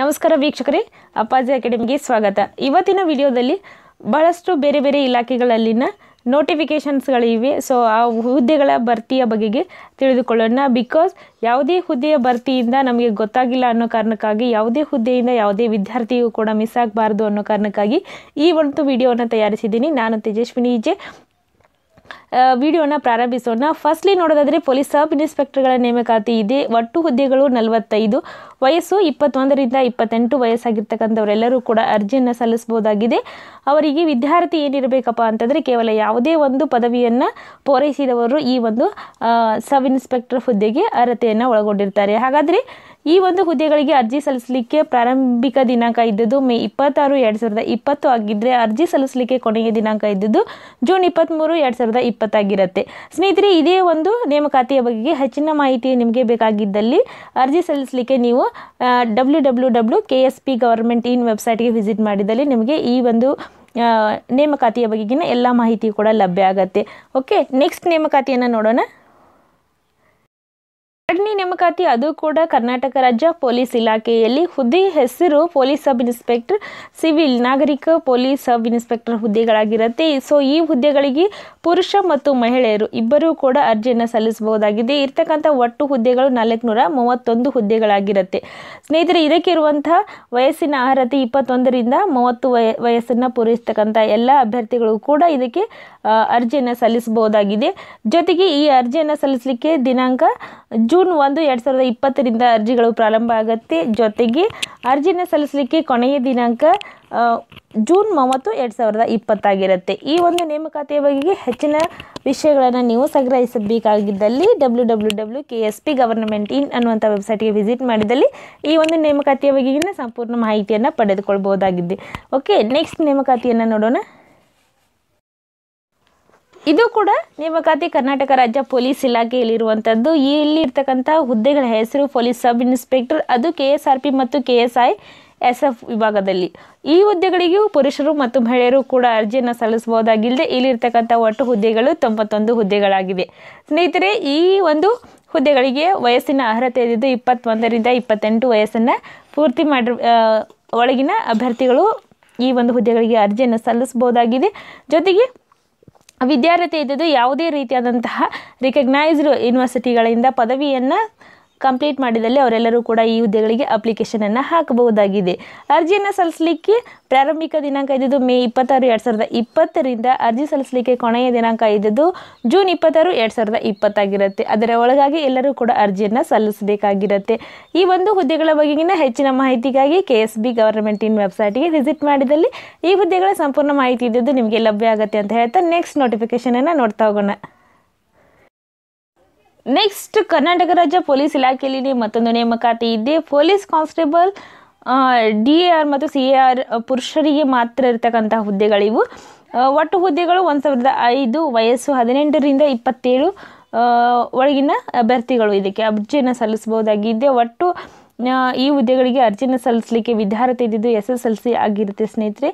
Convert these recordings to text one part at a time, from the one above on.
ನಮಸ್ಕಾರ ವೀಕ್ಷಕರೇ ಅಪ್ಪಾಜಿ ಅಕಾಡೆಮಿಗೆ ಸ್ವಾಗತ ಇವತ್ತಿನ ವಿಡಿಯೋದಲ್ಲಿ ಬಹಳಷ್ಟು ಬೇರೆ ಬೇರೆ ಇಲಾಖೆಗಳಲ್ಲಿನ ನೋಟಿಫಿಕೇಷನ್ಸ್ಗಳಿವೆ ಸೊ ಆ ಹುದ್ದೆಗಳ ಭರ್ತಿಯ ಬಗೆಗೆ ತಿಳಿದುಕೊಳ್ಳೋಣ ಬಿಕಾಸ್ ಯಾವುದೇ ಹುದ್ದೆಯ ಭರ್ತಿಯಿಂದ ನಮಗೆ ಗೊತ್ತಾಗಿಲ್ಲ ಅನ್ನೋ ಕಾರಣಕ್ಕಾಗಿ ಯಾವುದೇ ಹುದ್ದೆಯಿಂದ ಯಾವುದೇ ವಿದ್ಯಾರ್ಥಿಯೂ ಕೂಡ ಮಿಸ್ ಆಗಬಾರ್ದು ಅನ್ನೋ ಕಾರಣಕ್ಕಾಗಿ ಈ ಒಂದು ವಿಡಿಯೋವನ್ನು ತಯಾರಿಸಿದ್ದೀನಿ ನಾನು ತೇಜಸ್ವಿನಿ ಜೆ ವಿಡಿಯೋನ ಪ್ರಾರಂಭಿಸೋಣ ಫಸ್ಟ್ಲಿ ನೋಡೋದಾದರೆ ಪೊಲೀಸ್ ಸಬ್ ಇನ್ಸ್ಪೆಕ್ಟರ್ಗಳ ನೇಮಕಾತಿ ಇದೆ ಒಟ್ಟು ಹುದ್ದೆಗಳು ನಲವತ್ತೈದು ವಯಸ್ಸು ಇಪ್ಪತ್ತೊಂದರಿಂದ ಇಪ್ಪತ್ತೆಂಟು ವಯಸ್ಸಾಗಿರ್ತಕ್ಕಂಥವರೆಲ್ಲರೂ ಕೂಡ ಅರ್ಜಿಯನ್ನು ಸಲ್ಲಿಸಬಹುದಾಗಿದೆ ಅವರಿಗೆ ವಿದ್ಯಾರ್ಥಿ ಏನಿರಬೇಕಪ್ಪ ಅಂತಂದರೆ ಕೇವಲ ಯಾವುದೇ ಒಂದು ಪದವಿಯನ್ನು ಪೂರೈಸಿದವರು ಈ ಒಂದು ಸಬ್ ಇನ್ಸ್ಪೆಕ್ಟರ್ ಹುದ್ದೆಗೆ ಅರ್ಹತೆಯನ್ನು ಒಳಗೊಂಡಿರ್ತಾರೆ ಹಾಗಾದರೆ ಈ ಒಂದು ಹುದ್ದೆಗಳಿಗೆ ಅರ್ಜಿ ಸಲ್ಲಿಸಲಿಕ್ಕೆ ಪ್ರಾರಂಭಿಕ ದಿನಾಂಕ ಇದ್ದದ್ದು ಮೇ ಇಪ್ಪತ್ತಾರು ಎರಡು ಸಾವಿರದ ಇಪ್ಪತ್ತು ಆಗಿದ್ದರೆ ಅರ್ಜಿ ಸಲ್ಲಿಸಲಿಕ್ಕೆ ಕೊನೆಯ ದಿನಾಂಕ ಇದ್ದದ್ದು ಜೂನ್ ಇಪ್ಪತ್ತ್ಮೂರು ಎರಡು ಸಾವಿರದ ಇಪ್ಪತ್ತಾಗಿರುತ್ತೆ ಸ್ನೇಹಿತರೆ ಇದೇ ಒಂದು ನೇಮಕಾತಿಯ ಬಗ್ಗೆ ಹೆಚ್ಚಿನ ಮಾಹಿತಿ ನಿಮಗೆ ಬೇಕಾಗಿದ್ದಲ್ಲಿ ಅರ್ಜಿ ಸಲ್ಲಿಸಲಿಕ್ಕೆ ನೀವು W W W K S P government in ವೆಬ್ಸೈಟ್ಗೆ ವಿಸಿಟ್ ಮಾಡಿದಲ್ಲಿ ನಿಮಗೆ ಈ ಒಂದು ನೇಮಕಾತಿಯ ಬಗೆಗಿನ ಎಲ್ಲ ಮಾಹಿತಿ ಕೂಡ ಲಭ್ಯ ಆಗುತ್ತೆ ಓಕೆ ನೆಕ್ಸ್ಟ್ ನೇಮಕಾತಿಯನ್ನು ನೋಡೋಣ ಅಗ್ನಿ ನೇಮಕಾತಿ ಅದು ಕೂಡ ಕರ್ನಾಟಕ ರಾಜ್ಯ ಪೊಲೀಸ್ ಇಲಾಖೆಯಲ್ಲಿ ಹುದ್ದೆ ಹೆಸರು ಪೊಲೀಸ್ ಸಬ್ ಇನ್ಸ್ಪೆಕ್ಟರ್ ಸಿವಿಲ್ ನಾಗರಿಕ ಪೊಲೀಸ್ ಸಬ್ ಇನ್ಸ್ಪೆಕ್ಟರ್ ಹುದ್ದೆಗಳಾಗಿರುತ್ತೆ ಸೊ ಈ ಹುದ್ದೆಗಳಿಗೆ ಪುರುಷ ಮತ್ತು ಮಹಿಳೆಯರು ಇಬ್ಬರೂ ಕೂಡ ಅರ್ಜಿಯನ್ನು ಸಲ್ಲಿಸಬಹುದಾಗಿದೆ ಇರ್ತಕ್ಕಂಥ ಒಟ್ಟು ಹುದ್ದೆಗಳು ನಾಲ್ಕುನೂರ ಮೂವತ್ತೊಂದು ಹುದ್ದೆಗಳಾಗಿರುತ್ತೆ ಸ್ನೇಹಿತರೆ ಇದಕ್ಕಿರುವಂತಹ ವಯಸ್ಸಿನ ಅರ್ಹತೆ ಇಪ್ಪತ್ತೊಂದರಿಂದ ಮೂವತ್ತು ವಯ ವಯಸ್ಸನ್ನು ಪೂರೈಸತಕ್ಕಂಥ ಎಲ್ಲ ಅಭ್ಯರ್ಥಿಗಳು ಕೂಡ ಇದಕ್ಕೆ ಅರ್ಜಿಯನ್ನು ಸಲ್ಲಿಸಬಹುದಾಗಿದೆ ಜೊತೆಗೆ ಈ ಅರ್ಜಿಯನ್ನು ಸಲ್ಲಿಸಲಿಕ್ಕೆ ದಿನಾಂಕ ಜೂನ್ ಒಂದು ಎರಡು ಸಾವಿರದ ಇಪ್ಪತ್ತರಿಂದ ಅರ್ಜಿಗಳು ಪ್ರಾರಂಭ ಆಗುತ್ತೆ ಜೊತೆಗೆ ಅರ್ಜಿನ ಸಲ್ಲಿಸಲಿಕ್ಕೆ ಕೊನೆಯ ದಿನಾಂಕ ಜೂನ್ ಮೂವತ್ತು ಎರಡು ಸಾವಿರದ ಇಪ್ಪತ್ತಾಗಿರುತ್ತೆ ಈ ಒಂದು ನೇಮಕಾತಿಯ ಬಗ್ಗೆ ಹೆಚ್ಚಿನ ವಿಷಯಗಳನ್ನು ನೀವು ಸಂಗ್ರಹಿಸಬೇಕಾಗಿದ್ದಲ್ಲಿ W W W K S P government in ಅನ್ನುವಂಥ ವೆಬ್ಸೈಟ್ಗೆ ವಿಸಿಟ್ ಮಾಡಿದಲ್ಲಿ ಈ ಒಂದು ನೇಮಕಾತಿಯ ಬಗೆಗಿನ ಸಂಪೂರ್ಣ ಮಾಹಿತಿಯನ್ನು ಪಡೆದುಕೊಳ್ಬೋದಾಗಿದೆ ಓಕೆ ನೆಕ್ಸ್ಟ್ ನೇಮಕಾತಿಯನ್ನು ನೋಡೋಣ ಇದು ಕೂಡ ನೇಮಕಾತಿ ಕರ್ನಾಟಕ ರಾಜ್ಯ ಪೊಲೀಸ್ ಇಲಾಖೆಯಲ್ಲಿರುವಂಥದ್ದು ಇಲ್ಲಿರ್ತಕ್ಕಂಥ ಹುದ್ದೆಗಳ ಹೆಸರು ಪೊಲೀಸ್ ಸಬ್ ಇನ್ಸ್ಪೆಕ್ಟರ್ ಅದು ಕೆ ಎಸ್ ಆರ್ ಪಿ ಮತ್ತು K S I S F ವಿಭಾಗದಲ್ಲಿ ಈ ಹುದ್ದೆಗಳಿಗೂ ಪುರುಷರು ಮತ್ತು ಮಹಿಳೆಯರು ಕೂಡ ಅರ್ಜಿಯನ್ನು ಸಲ್ಲಿಸಬಹುದಾಗಿಲ್ಲದೆ ಇಲ್ಲಿರ್ತಕ್ಕಂಥ ಒಟ್ಟು ಹುದ್ದೆಗಳು ತೊಂಬತ್ತೊಂದು ಹುದ್ದೆಗಳಾಗಿವೆ ಸ್ನೇಹಿತರೆ ಈ ಒಂದು ಹುದ್ದೆಗಳಿಗೆ ವಯಸ್ಸಿನ ಅರ್ಹತೆ ಇದ್ದಿದ್ದು ಇಪ್ಪತ್ತೊಂದರಿಂದ ಇಪ್ಪತ್ತೆಂಟು ವಯಸ್ಸನ್ನು ಪೂರ್ತಿ ಮಾಡಿ ಒಳಗಿನ ಅಭ್ಯರ್ಥಿಗಳು ಈ ಒಂದು ಹುದ್ದೆಗಳಿಗೆ ಅರ್ಜಿಯನ್ನು ಸಲ್ಲಿಸಬಹುದಾಗಿದೆ ಜೊತೆಗೆ ವಿದ್ಯಾರ್ಹತೆ ಇದ್ದದ್ದು ಯಾವುದೇ ರೀತಿಯಾದಂತಹ ರಿಕಗ್ನೈಸ್ಡ್ ಯೂನಿವರ್ಸಿಟಿಗಳಿಂದ ಪದವಿಯನ್ನು ಕಂಪ್ಲೀಟ್ ಮಾಡಿದಲ್ಲಿ ಅವರೆಲ್ಲರೂ ಕೂಡ ಈ ಹುದ್ದೆಗಳಿಗೆ ಅಪ್ಲಿಕೇಶನನ್ನು ಹಾಕಬಹುದಾಗಿದೆ ಅರ್ಜಿಯನ್ನು ಸಲ್ಲಿಸಲಿಕ್ಕೆ ಪ್ರಾರಂಭಿಕ ದಿನಾಂಕ ಇದ್ದಿದ್ದು ಮೇ ಇಪ್ಪತ್ತಾರು ಎರಡು ಸಾವಿರದ ಇಪ್ಪತ್ತರಿಂದ ಅರ್ಜಿ ಸಲ್ಲಿಸಲಿಕ್ಕೆ ಕೊನೆಯ ದಿನಾಂಕ ಇದ್ದದ್ದು ಜೂನ್ ಇಪ್ಪತ್ತಾರು ಎರಡು ಸಾವಿರದ ಇಪ್ಪತ್ತಾಗಿರುತ್ತೆ ಅದರ ಒಳಗಾಗಿ ಎಲ್ಲರೂ ಕೂಡ ಅರ್ಜಿಯನ್ನು ಸಲ್ಲಿಸಬೇಕಾಗಿರುತ್ತೆ ಈ ಒಂದು ಹುದ್ದೆಗಳ ಬಗೆಗಿನ ಹೆಚ್ಚಿನ ಮಾಹಿತಿಗಾಗಿ K S B government in ವೆಬ್ಸೈಟ್ಗೆ ವಿಸಿಟ್ ಮಾಡಿದಲ್ಲಿ ಈ ಹುದ್ದೆಗಳ ಸಂಪೂರ್ಣ ಮಾಹಿತಿ ಇದ್ದದ್ದು ನಿಮಗೆ ಲಭ್ಯ ಆಗುತ್ತೆ ಅಂತ ಹೇಳ್ತಾ ನೆಕ್ಸ್ಟ್ ನೋಟಿಫಿಕೇಷನನ್ನು ನೋಡ್ತಾ ಹೋಗೋಣ ನೆಕ್ಸ್ಟ್ ಕರ್ನಾಟಕ ರಾಜ್ಯ ಪೊಲೀಸ್ ಇಲಾಖೆಯಲ್ಲಿ ಮತ್ತೊಂದು ನೇಮಕಾತಿ ಇದೆ police constable D A R ಮತ್ತು ಸಿ ಎ ಆರ್ ಪುರುಷರಿಗೆ ಮಾತ್ರ ಇರತಕ್ಕಂತಹ ಹುದ್ದೆಗಳಿವು ಒಟ್ಟು ಹುದ್ದೆಗಳು ಒಂದು ಸಾವಿರದ ಐದು ವಯಸ್ಸು ಹದಿನೆಂಟರಿಂದ ಇಪ್ಪತ್ತೇಳು ಒಳಗಿನ ಅಭ್ಯರ್ಥಿಗಳು ಇದಕ್ಕೆ ಅರ್ಜಿಯನ್ನು ಸಲ್ಲಿಸಬಹುದಾಗಿದೆ ಒಟ್ಟು ಈ ಹುದ್ದೆಗಳಿಗೆ ಅರ್ಜಿನ ಸಲ್ಲಿಸಲಿಕ್ಕೆ ವಿದ್ಯಾರ್ಥಿ ಇದ್ದಿದ್ದು ಎಸ್ ಎಸ್ ಎಲ್ ಸಿ ಆಗಿರುತ್ತೆ ಸ್ನೇಹಿತರೆ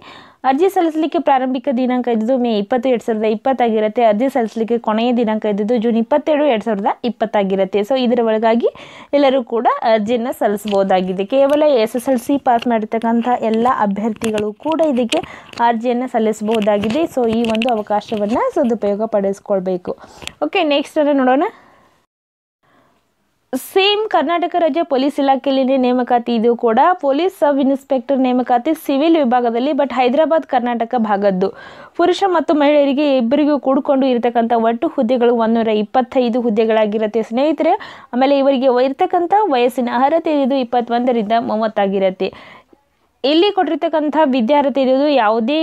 ಅರ್ಜಿ ಸಲ್ಲಿಸಲಿಕ್ಕೆ ಪ್ರಾರಂಭಿಕ ದಿನಾಂಕ ಇದ್ದಿದ್ದು ಮೇ ಇಪ್ಪತ್ತು ಎರಡು ಸಾವಿರದ ಇಪ್ಪತ್ತಾಗಿರುತ್ತೆ ಅರ್ಜಿ ಸಲ್ಲಿಸಲಿಕ್ಕೆ ಕೊನೆಯ ದಿನಾಂಕ ಇದ್ದಿದ್ದು ಜೂನ್ ಇಪ್ಪತ್ತೆರಡು ಎರಡು ಸಾವಿರದ ಇಪ್ಪತ್ತಾಗಿರುತ್ತೆ ಸೊ ಇದರ ಒಳಗಾಗಿ ಎಲ್ಲರೂ ಕೂಡ ಅರ್ಜಿಯನ್ನು ಸಲ್ಲಿಸಬಹುದಾಗಿದೆ ಕೇವಲ S S L C pass ಮಾಡಿರ್ತಕ್ಕಂಥ ಎಲ್ಲ ಅಭ್ಯರ್ಥಿಗಳು ಕೂಡ ಇದಕ್ಕೆ ಅರ್ಜಿಯನ್ನು ಸಲ್ಲಿಸಬಹುದಾಗಿದೆ ಸೊ ಈ ಒಂದು ಅವಕಾಶವನ್ನು ಸದುಪಯೋಗ ಪಡಿಸ್ಕೊಳ್ಬೇಕು ಓಕೆ ನೆಕ್ಸ್ಟ್ ನೋಡೋಣ ಸೇಮ್ ಕರ್ನಾಟಕ ರಾಜ್ಯ ಪೊಲೀಸ್ ಇಲಾಖೆಯಲ್ಲಿನೇ ನೇಮಕಾತಿ ಇದು ಕೂಡ ಪೊಲೀಸ್ ಸಬ್ ಇನ್ಸ್ಪೆಕ್ಟರ್ ನೇಮಕಾತಿ ಸಿವಿಲ್ ವಿಭಾಗದಲ್ಲಿ ಬಟ್ ಹೈದರಾಬಾದ್ ಕರ್ನಾಟಕ ಭಾಗದ್ದು ಪುರುಷ ಮತ್ತು ಮಹಿಳೆಯರಿಗೆ ಇಬ್ಬರಿಗೂ ಕೂಡಿಕೊಂಡು ಇರತಕ್ಕಂಥ ಒಟ್ಟು ಹುದ್ದೆಗಳು ಒಂದೂರ ಇಪ್ಪತ್ತೈದು ಹುದ್ದೆಗಳಾಗಿರುತ್ತೆ ಸ್ನೇಹಿತರೆ ಆಮೇಲೆ ಇವರಿಗೆ ಇರ್ತಕ್ಕಂಥ ವಯಸ್ಸಿನ ಅರ್ಹತೆ ಇರೋದು ಇಪ್ಪತ್ತೊಂದರಿಂದ ಮೂವತ್ತಾಗಿರುತ್ತೆ ಇಲ್ಲಿ ಕೊಟ್ಟಿರ್ತಕ್ಕಂಥ ವಿದ್ಯಾರ್ಹತೆ ಇರೋದು ಯಾವುದೇ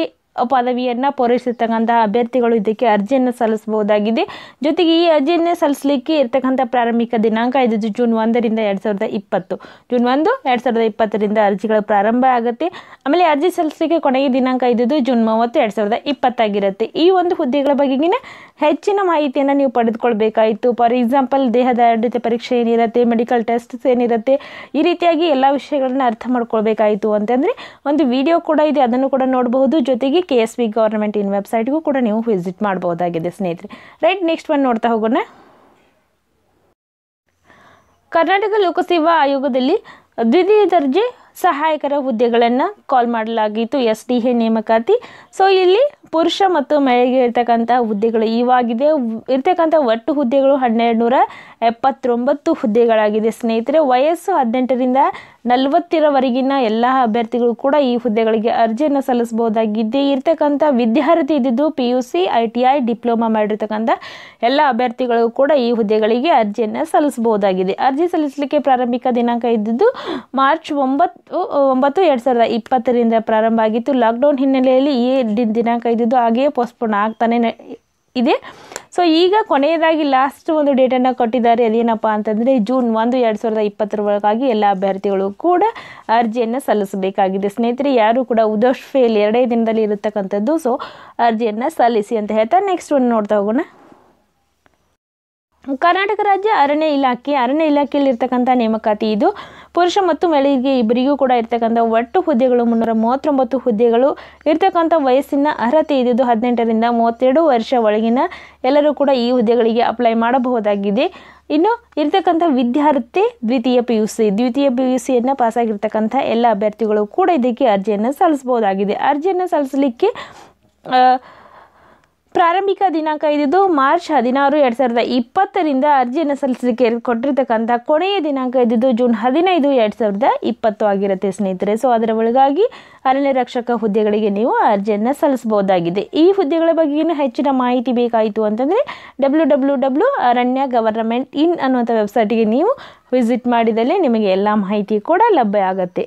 ಪದವಿಯನ್ನು ಪೂರೈಸಿರ್ತಕ್ಕಂಥ ಅಭ್ಯರ್ಥಿಗಳು ಇದಕ್ಕೆ ಅರ್ಜಿಯನ್ನು ಸಲ್ಲಿಸಬಹುದಾಗಿದೆ ಜೊತೆಗೆ ಈ ಅರ್ಜಿಯನ್ನು ಸಲ್ಲಿಸಲಿಕ್ಕೆ ಇರ್ತಕ್ಕಂಥ ಪ್ರಾರಂಭಿಕ ದಿನಾಂಕ ಇದು ಜೂನ್ ಒಂದರಿಂದ ಎರಡು ಸಾವಿರದ ಇಪ್ಪತ್ತು ಜೂನ್ ಒಂದು ಎರಡು ಸಾವಿರದ ಇಪ್ಪತ್ತರಿಂದ ಅರ್ಜಿಗಳ ಪ್ರಾರಂಭ ಆಗುತ್ತೆ ಆಮೇಲೆ ಅರ್ಜಿ ಸಲ್ಲಿಸಲಿಕ್ಕೆ ಕೊನೆಯ ದಿನಾಂಕ ಇದ್ದು ಜೂನ್ ಮೂವತ್ತು ಎರಡು ಸಾವಿರದ ಇಪ್ಪತ್ತಾಗಿರುತ್ತೆ ಈ ಒಂದು ಹುದ್ದೆಗಳ ಬಗೆಗಿನ ಹೆಚ್ಚಿನ ಮಾಹಿತಿಯನ್ನು ನೀವು ಪಡೆದುಕೊಳ್ಬೇಕಾಯಿತು ಫಾರ್ ಎಕ್ಸಾಂಪಲ್ ದೇಹದ ಆಡಳಿತ ಪರೀಕ್ಷೆ ಏನಿರುತ್ತೆ ಮೆಡಿಕಲ್ ಟೆಸ್ಟ್ಸ್ ಏನಿರುತ್ತೆ ಈ ರೀತಿಯಾಗಿ ಎಲ್ಲ ವಿಷಯಗಳನ್ನ ಅರ್ಥ ಮಾಡ್ಕೊಳ್ಬೇಕಾಯಿತು ಅಂತಂದರೆ ಒಂದು ವಿಡಿಯೋ ಕೂಡ ಇದೆ ಅದನ್ನು ಕೂಡ ನೋಡಬಹುದು ಜೊತೆಗೆ K S B government in ವೆಬ್ಸೈಟ್ಗೂ ಕೂಡ ನೀವು ವಿಸಿಟ್ ಮಾಡಬಹುದಾಗಿದೆ ಸ್ನೇಹಿತರೆ ರೈಟ್ ನೆಕ್ಸ್ಟ್ ಒಂದು ನೋಡ್ತಾ ಹೋಗೋಣ ಕರ್ನಾಟಕ ಲೋಕಸೇವಾ ಆಯೋಗದಲ್ಲಿ ದ್ವಿತೀಯ ದರ್ಜೆ ಸಹಾಯಕರ ಹುದ್ದೆಗಳನ್ನು ಕಾಲ್ ಮಾಡಲಾಗಿತ್ತು ಎಸ್ ಡಿ ಎ ನೇಮಕಾತಿ ಸೊ ಇಲ್ಲಿ ಪುರುಷ ಮತ್ತು ಮಹಿಳೆಗೆ ಇರ್ತಕ್ಕಂಥ ಹುದ್ದೆಗಳು ಇವಾಗಿದೆ ಇರ್ತಕ್ಕಂಥ ಒಟ್ಟು ಹುದ್ದೆಗಳು ಹನ್ನೆರಡು ನೂರ ಎಪ್ಪತ್ತೊಂಬತ್ತು ಹುದ್ದೆಗಳಾಗಿದೆ ಸ್ನೇಹಿತರೆ ವಯಸ್ಸು ಹದಿನೆಂಟರಿಂದ ನಲವತ್ತರವರೆಗಿನ ಎಲ್ಲ ಅಭ್ಯರ್ಥಿಗಳು ಕೂಡ ಈ ಹುದ್ದೆಗಳಿಗೆ ಅರ್ಜಿಯನ್ನು ಸಲ್ಲಿಸಬಹುದಾಗಿದೆ ಇರ್ತಕ್ಕಂಥ ವಿದ್ಯಾರ್ಥಿ ಇದ್ದಿದ್ದು P U C I T I diploma ಮಾಡಿರ್ತಕ್ಕಂಥ ಎಲ್ಲ ಅಭ್ಯರ್ಥಿಗಳು ಕೂಡ ಈ ಹುದ್ದೆಗಳಿಗೆ ಅರ್ಜಿಯನ್ನು ಸಲ್ಲಿಸಬಹುದಾಗಿದೆ ಅರ್ಜಿ ಸಲ್ಲಿಸಲಿಕ್ಕೆ ಪ್ರಾರಂಭಿಕ ದಿನಾಂಕ ಇದ್ದಿದ್ದು ಮಾರ್ಚ್ ಒಂಬತ್ತು ಒಂಬತ್ತು ಎರಡು ಸಾವಿರದ ಇಪ್ಪತ್ತರಿಂದ ಪ್ರಾರಂಭ ಆಗಿತ್ತು ಲಾಕ್ಡೌನ್ ಹಿನ್ನೆಲೆಯಲ್ಲಿ ಈ ದಿನಾಂಕ ಇದ್ದಿದ್ದು ಹಾಗೆಯೇ ಪೋಸ್ಟ್ಪೋನ್ ಆಗ್ತಾನೆ ಇದೆ ಸೊ ಈಗ ಕೊನೆಯದಾಗಿ ಲಾಸ್ಟ್ ಒಂದು ಡೇಟನ್ನು ಕೊಟ್ಟಿದ್ದಾರೆ ಅದೇನಪ್ಪ ಅಂತಂದರೆ ಜೂನ್ ಒಂದು ಎರಡು ಸಾವಿರದ ಇಪ್ಪತ್ತರ ಒಳಗಾಗಿ ಎಲ್ಲ ಅಭ್ಯರ್ಥಿಗಳು ಕೂಡ ಅರ್ಜಿಯನ್ನು ಸಲ್ಲಿಸಬೇಕಾಗಿದೆ ಸ್ನೇಹಿತರೆ ಯಾರು ಕೂಡ ಉದೋಷ್ ಫೇಲ್ ಎರಡೇ ದಿನದಲ್ಲಿ ಇರತಕ್ಕಂಥದ್ದು ಸೊ ಅರ್ಜಿಯನ್ನು ಸಲ್ಲಿಸಿ ಅಂತ ಹೇಳ್ತಾರೆ ನೆಕ್ಸ್ಟ್ ಒಂದು ನೋಡ್ತಾ ಹೋಗೋಣ ಕರ್ನಾಟಕ ರಾಜ್ಯ ಅರಣ್ಯ ಇಲಾಖೆ ಅರಣ್ಯ ಇಲಾಖೆಯಲ್ಲಿ ಇರ್ತಕ್ಕಂಥ ನೇಮಕಾತಿ ಇದು ಪುರುಷ ಮತ್ತು ಮಹಿಳೆಯರಿಗೆ ಇಬ್ಬರಿಗೂ ಕೂಡ ಇರ್ತಕ್ಕಂಥ ಒಟ್ಟು ಹುದ್ದೆಗಳು ಮುನ್ನೂರ ಮೂವತ್ತೊಂಬತ್ತು ಹುದ್ದೆಗಳು ಇರ್ತಕ್ಕಂಥ ವಯಸ್ಸಿನ ಅರ್ಹತೆ ಇದ್ದು ಹದಿನೆಂಟರಿಂದ ಮೂವತ್ತೆರಡು ವರ್ಷ ಒಳಗಿನ ಎಲ್ಲರೂ ಕೂಡ ಈ ಹುದ್ದೆಗಳಿಗೆ ಅಪ್ಲೈ ಮಾಡಬಹುದಾಗಿದೆ ಇನ್ನು ಇರ್ತಕ್ಕಂಥ ವಿದ್ಯಾರ್ಥಿ ದ್ವಿತೀಯ ಪಿ ಯು ಸಿ ದ್ವಿತೀಯ ಪಿ ಯು ಸಿಯನ್ನು ಪಾಸಾಗಿರ್ತಕ್ಕಂಥ ಎಲ್ಲ ಅಭ್ಯರ್ಥಿಗಳು ಕೂಡ ಇದಕ್ಕೆ ಅರ್ಜಿಯನ್ನು ಸಲ್ಲಿಸಬಹುದಾಗಿದೆ ಅರ್ಜಿಯನ್ನು ಸಲ್ಲಿಸಲಿಕ್ಕೆ ಪ್ರಾರಂಭಿಕ ದಿನಾಂಕ ಇದ್ದಿದ್ದು ಮಾರ್ಚ್ ಹದಿನಾರು ಎರಡು ಸಾವಿರದ ಇಪ್ಪತ್ತರಿಂದ ಅರ್ಜಿಯನ್ನು ಸಲ್ಲಿಸಲಿಕ್ಕೆ ಕೊಟ್ಟಿರ್ತಕ್ಕಂಥ ಕೊನೆಯ ದಿನಾಂಕ ಇದ್ದಿದ್ದು ಜೂನ್ ಹದಿನೈದು ಎರಡು ಸಾವಿರದ ಇಪ್ಪತ್ತು ಆಗಿರುತ್ತೆ ಸ್ನೇಹಿತರೆ ಸೊ ಅದರ ಒಳಗಾಗಿ ಅರಣ್ಯ ರಕ್ಷಕ ಹುದ್ದೆಗಳಿಗೆ ನೀವು ಅರ್ಜಿಯನ್ನು ಸಲ್ಲಿಸಬಹುದಾಗಿದೆ ಈ ಹುದ್ದೆಗಳ ಬಗ್ಗೆಯೂ ಹೆಚ್ಚಿನ ಮಾಹಿತಿ ಬೇಕಾಯಿತು ಅಂತಂದರೆ W W W Aranya government in ಅನ್ನುವಂಥ ವೆಬ್ಸೈಟಿಗೆ ನೀವು ವಿಸಿಟ್ ಮಾಡಿದಲ್ಲಿ ನಿಮಗೆ ಎಲ್ಲ ಮಾಹಿತಿ ಕೂಡ ಲಭ್ಯ ಆಗುತ್ತೆ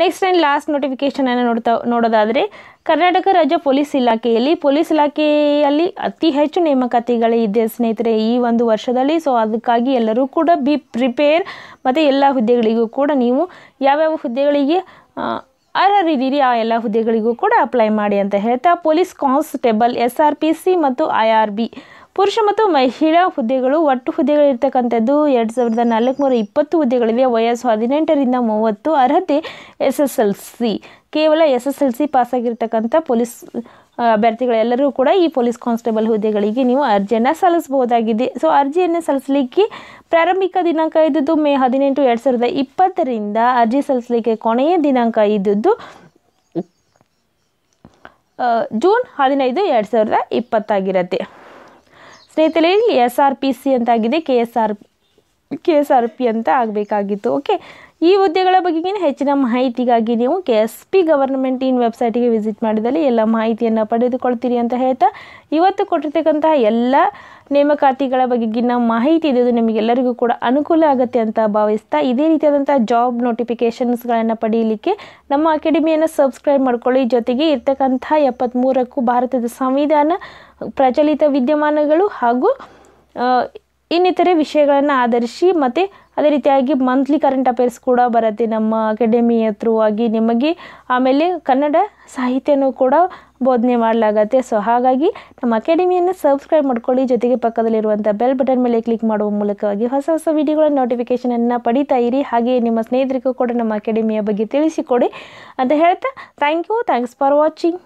ನೆಕ್ಸ್ಟ್ ಆ್ಯಂಡ್ ಲಾಸ್ಟ್ ನೋಟಿಫಿಕೇಷನನ್ನು ನೋಡ್ತಾ ನೋಡೋದಾದರೆ ಕರ್ನಾಟಕ ರಾಜ್ಯ ಪೊಲೀಸ್ ಇಲಾಖೆಯಲ್ಲಿ ಪೊಲೀಸ್ ಇಲಾಖೆಯಲ್ಲಿ ಅತಿ ಹೆಚ್ಚು ನೇಮಕಾತಿಗಳೇ ಇದೆ ಸ್ನೇಹಿತರೆ ಈ ಒಂದು ವರ್ಷದಲ್ಲಿ ಸೊ ಅದಕ್ಕಾಗಿ ಎಲ್ಲರೂ ಕೂಡ ಬಿ ಪ್ರಿಪೇರ್ ಮತ್ತು ಎಲ್ಲ ಹುದ್ದೆಗಳಿಗೂ ಕೂಡ ನೀವು ಯಾವ್ಯಾವ ಹುದ್ದೆಗಳಿಗೆ ಅರ್ಹರಿದ್ದೀರಿ ಆ ಎಲ್ಲ ಹುದ್ದೆಗಳಿಗೂ ಕೂಡ ಅಪ್ಲೈ ಮಾಡಿ ಅಂತ ಹೇಳ್ತಾ police constable S R P C ಮತ್ತು ಐ ಆರ್ ಬಿ ಪುರುಷ ಮತ್ತು ಮಹಿಳಾ ಹುದ್ದೆಗಳು ಒಟ್ಟು ಹುದ್ದೆಗಳಿರ್ತಕ್ಕಂಥದ್ದು ಎರಡು ಸಾವಿರದ ನಾಲ್ಕುನೂರ ಇಪ್ಪತ್ತು ಹುದ್ದೆಗಳಿವೆ ವಯಸ್ಸು ಹದಿನೆಂಟರಿಂದ ಮೂವತ್ತು ಅರ್ಹತೆ ಎಸ್ ಎಸ್ ಎಲ್ ಸಿ ಕೇವಲ ಎಸ್ ಎಸ್ ಎಲ್ ಸಿ ಪಾಸಾಗಿರ್ತಕ್ಕಂಥ ಪೊಲೀಸ್ ಅಭ್ಯರ್ಥಿಗಳೆಲ್ಲರೂ ಕೂಡ ಈ ಪೊಲೀಸ್ ಕಾನ್ಸ್ಟೇಬಲ್ ಹುದ್ದೆಗಳಿಗೆ ನೀವು ಅರ್ಜಿಯನ್ನು ಸಲ್ಲಿಸಬಹುದಾಗಿದೆ ಸೊ ಅರ್ಜಿಯನ್ನು ಸಲ್ಲಿಸಲಿಕ್ಕೆ ಪ್ರಾರಂಭಿಕ ದಿನಾಂಕ ಇದ್ದದ್ದು ಮೇ ಹದಿನೆಂಟು ಎರಡು ಸಾವಿರದ ಇಪ್ಪತ್ತರಿಂದ ಅರ್ಜಿ ಸಲ್ಲಿಸಲಿಕ್ಕೆ ಕೊನೆಯ ದಿನಾಂಕ ಇದ್ದದ್ದು ಜೂನ್ ಹದಿನೈದು ಎರಡು ಸಾವಿರದ ಇಪ್ಪತ್ತಾಗಿರತ್ತೆ ಸ್ನೇಹಿತರೆ ಎಸ್ ಆರ್ ಪಿ ಸಿ ಆಗಿದೆ K S R K S R P ಅಂತ ಆಗಬೇಕಾಗಿತ್ತು ಓಕೆ ಈ ಹುದ್ದೆಗಳ ಬಗೆಗಿನ ಹೆಚ್ಚಿನ ಮಾಹಿತಿಗಾಗಿ ನೀವು K S P government in ವೆಬ್ಸೈಟಿಗೆ ವಿಸಿಟ್ ಮಾಡಿದಲ್ಲಿ ಎಲ್ಲ ಮಾಹಿತಿಯನ್ನು ಪಡೆದುಕೊಳ್ತೀರಿ ಅಂತ ಹೇಳ್ತಾ ಇವತ್ತು ಕೊಟ್ಟಿರ್ತಕ್ಕಂತಹ ಎಲ್ಲ ನೇಮಕಾತಿಗಳ ಬಗೆಗಿನ ಮಾಹಿತಿ ಇದೆ ನಿಮಗೆಲ್ಲರಿಗೂ ಕೂಡ ಅನುಕೂಲ ಆಗುತ್ತೆ ಅಂತ ಭಾವಿಸ್ತಾ ಇದೇ ರೀತಿಯಾದಂಥ ಜಾಬ್ ನೋಟಿಫಿಕೇಷನ್ಸ್ಗಳನ್ನು ಪಡೆಯಲಿಕ್ಕೆ ನಮ್ಮ ಅಕಾಡೆಮಿಯನ್ನು ಸಬ್ಸ್ಕ್ರೈಬ್ ಮಾಡ್ಕೊಳ್ಳಿ ಜೊತೆಗೆ ಇರ್ತಕ್ಕಂಥ ಎಪ್ಪತ್ತ್ಮೂರಕ್ಕೂ ಭಾರತದ ಸಂವಿಧಾನ ಪ್ರಚಲಿತ ವಿದ್ಯಮಾನಗಳು ಹಾಗೂ ಇನ್ನಿತರೆ ವಿಷಯಗಳನ್ನು ಆಧರಿಸಿ ಮತ್ತು ಅದೇ ರೀತಿಯಾಗಿ ಮಂತ್ಲಿ ಕರೆಂಟ್ ಅಫೇರ್ಸ್ ಕೂಡ ಬರುತ್ತೆ ನಮ್ಮ ಅಕಾಡೆಮಿಯ ಥ್ರೂ ಆಗಿ ನಿಮಗೆ ಆಮೇಲೆ ಕನ್ನಡ ಸಾಹಿತ್ಯನೂ ಕೂಡ ಬೋಧನೆ ಮಾಡಲಾಗತ್ತೆ ಸೊ ಹಾಗಾಗಿ ನಮ್ಮ ಅಕಾಡೆಮಿಯನ್ನು ಸಬ್ಸ್ಕ್ರೈಬ್ ಮಾಡ್ಕೊಳ್ಳಿ ಜೊತೆಗೆ ಪಕ್ಕದಲ್ಲಿರುವಂಥ ಬೆಲ್ ಬಟನ್ ಮೇಲೆ ಕ್ಲಿಕ್ ಮಾಡುವ ಮೂಲಕವಾಗಿ ಹೊಸ ಹೊಸ ವಿಡಿಯೋಗಳ ನೋಟಿಫಿಕೇಷನನ್ನು ಪಡಿತಾ ಇರಿ ಹಾಗೆಯೇ ನಿಮ್ಮ ಸ್ನೇಹಿತರಿಗೂ ಕೂಡ ನಮ್ಮ ಅಕಾಡೆಮಿಯ ಬಗ್ಗೆ ತಿಳಿಸಿಕೊಡಿ ಅಂತ ಹೇಳ್ತಾ thank you thanks for watching